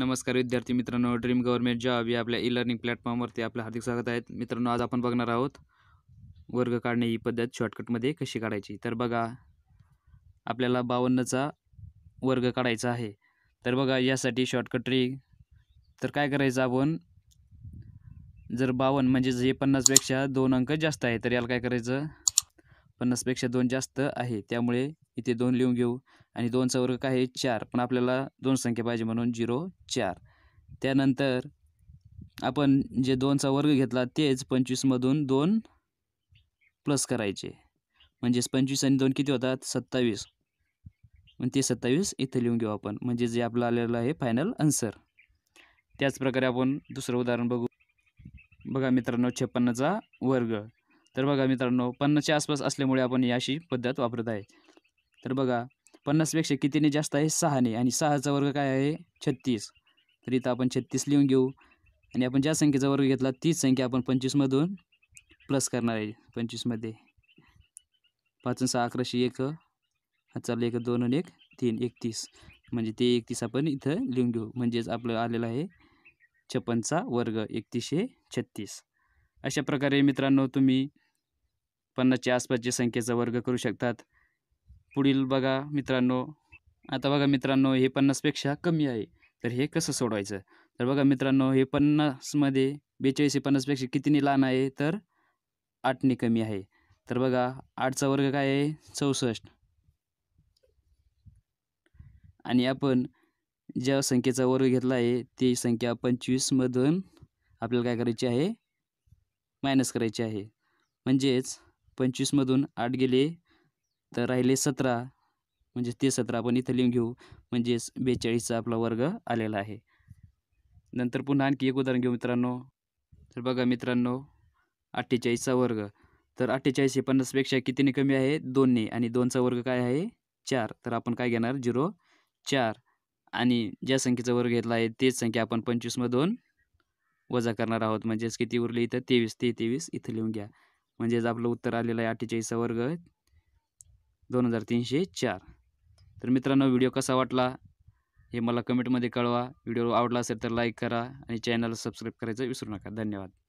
नमस्कार विद्यार्थी मित्रांनो ड्रीम गव्हर्नमेंट जॉब या आपल्या ई लर्निंग प्लॅटफॉर्मवरती आपलं हार्दिक स्वागत आहेत मित्रांनो आज आपण बघणार आहोत वर्ग काढणे ही पद्धत शॉर्टकटमध्ये कशी काढायची तर बघा आपल्याला बावन्नचा वर्ग काढायचा आहे तर बघा यासाठी शॉर्टकट ट्रिक तर काय करायचं आपण जर बावन्न म्हणजे हे पन्नासपेक्षा दोन अंक जास्त आहे तर याला काय करायचं पन्नासपेक्षा दोन जास्त आहे त्यामुळे इथे दोन लिहून घेऊ आणि दोनचा वर्ग काय आहे चार पण आपल्याला दोन संख्या पाहिजे म्हणून झिरो चार त्यानंतर आपण जे दोनचा वर्ग घेतला तेच पंचवीसमधून दोन प्लस करायचे म्हणजेच पंचवीस आणि दोन किती होतात सत्तावीस मग ते सत्तावीस इथं लिहून घेऊ आपण म्हणजे जे आपलं आलेलं आहे फायनल आन्सर त्याचप्रकारे आपण दुसरं उदाहरण बघू बघा मित्रांनो छप्पन्नचा वर्ग तर बघा मित्रांनो पन्नासच्या आसपास असल्यामुळे आपण अशी पद्धत वापरत आहे तर बघा पन्नासपेक्षा कितीने जास्त आहे सहाने आणि सहाचा वर्ग काय आहे छत्तीस तर इथं आपण छत्तीस लिहून घेऊ आणि आपण ज्या संख्येचा वर्ग घेतला तीच संख्या आपण पंचवीसमधून प्लस करणार आहे पंचवीसमध्ये पाच सहा अकराशे एक हा चाललं एक दोन आणि एक तीन एकतीस म्हणजे ते एकतीस आपण इथं लिहून घेऊ म्हणजेच आपलं आलेलं आहे छप्पनचा वर्ग एकतीसशे छत्तीस अशा प्रकारे मित्रांनो तुम्ही पन्नासच्या आसपासच्या संख्येचा वर्ग करू शकतात पुढील बघा मित्रांनो आता बघा मित्रांनो हे पन्नासपेक्षा कमी आहे तर हे कसं सोडवायचं तर बघा मित्रांनो हे पन्नासमध्ये बेचाळीस हे पन्नासपेक्षा कितीने लहान आहे तर आठने कमी आहे तर बघा आठचा वर्ग काय आहे चौसष्ट आणि आपण ज्या संख्येचा वर्ग घेतला आहे ती संख्या पंचवीसमधून आपल्याला काय करायची आहे मायनस करायची आहे म्हणजेच पंचवीसमधून आठ गेले तर राहिले सतरा म्हणजे ते सतरा आपण इथं लिहून घेऊ म्हणजेच बेचाळीसचा आपला वर्ग आलेला आहे नंतर पुन्हा आणखी एक उदाहरण घेऊ मित्रांनो तर बघा मित्रांनो अठ्ठेचाळीसचा वर्ग तर अठ्ठेचाळीस हे पन्नासपेक्षा कितीने कमी आहे दोनने आणि दोनचा वर्ग काय आहे चार तर आपण काय घेणार झिरो चार आणि ज्या संख्येचा वर्ग घेतला आहे तेच संख्या आपण पंचवीसमधून वजा करणार आहोत म्हणजेच किती उरली इथं तेवीस ते तेवीस इथं लिहून घ्या म्हणजेच आपलं उत्तर आलेलं आहे अठ्ठेचाळीसा वर्ग दोन हजार तीनशे चार तर मित्रांनो व्हिडिओ कसा वाटला हे मला कमेंटमध्ये कळवा व्हिडिओ आवडला असेल तर लाईक करा आणि चॅनलला सबस्क्राईब करायचं विसरू नका धन्यवाद